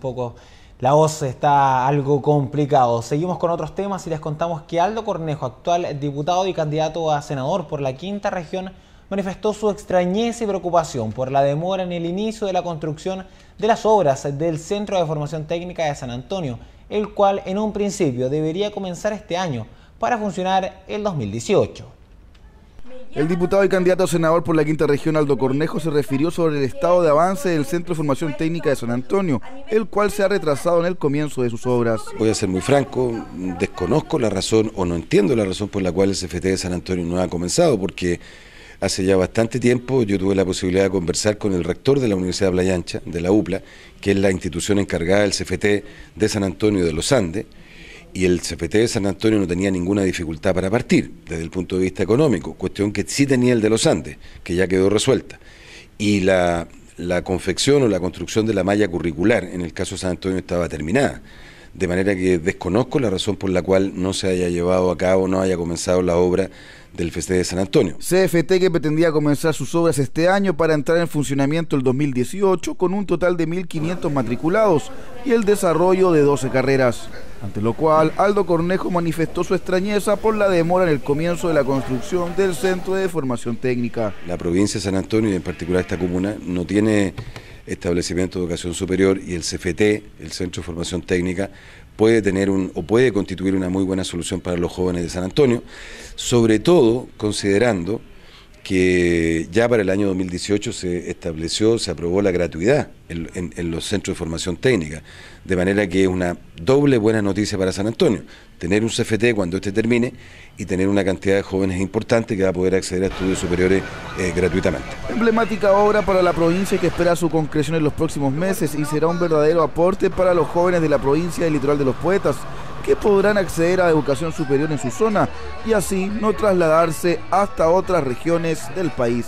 poco la voz está algo complicado. Seguimos con otros temas y les contamos que Aldo Cornejo, actual diputado y candidato a senador por la quinta región, manifestó su extrañeza y preocupación por la demora en el inicio de la construcción de las obras del Centro de Formación Técnica de San Antonio, el cual en un principio debería comenzar este año para funcionar el 2018. El diputado y candidato a senador por la quinta región, Aldo Cornejo, se refirió sobre el estado de avance del Centro de Formación Técnica de San Antonio, el cual se ha retrasado en el comienzo de sus obras. Voy a ser muy franco, desconozco la razón o no entiendo la razón por la cual el CFT de San Antonio no ha comenzado, porque hace ya bastante tiempo yo tuve la posibilidad de conversar con el rector de la Universidad de Playa Ancha, de la UPLA, que es la institución encargada del CFT de San Antonio de los Andes, y el CPT de San Antonio no tenía ninguna dificultad para partir desde el punto de vista económico, cuestión que sí tenía el de los Andes, que ya quedó resuelta. Y la, la confección o la construcción de la malla curricular, en el caso de San Antonio, estaba terminada de manera que desconozco la razón por la cual no se haya llevado a cabo, no haya comenzado la obra del FST de San Antonio. CFT que pretendía comenzar sus obras este año para entrar en funcionamiento el 2018 con un total de 1.500 matriculados y el desarrollo de 12 carreras, ante lo cual Aldo Cornejo manifestó su extrañeza por la demora en el comienzo de la construcción del Centro de Formación Técnica. La provincia de San Antonio y en particular esta comuna no tiene establecimiento de educación superior y el CFT, el Centro de Formación Técnica, puede tener un, o puede constituir una muy buena solución para los jóvenes de San Antonio, sobre todo considerando que ya para el año 2018 se estableció, se aprobó la gratuidad en, los centros de formación técnica, de manera que es una doble buena noticia para San Antonio, tener un CFT cuando este termine y tener una cantidad de jóvenes importante que va a poder acceder a estudios superiores eh, gratuitamente. Emblemática obra para la provincia que espera su concreción en los próximos meses y será un verdadero aporte para los jóvenes de la provincia del litoral de los poetas que podrán acceder a educación superior en su zona y así no trasladarse hasta otras regiones del país.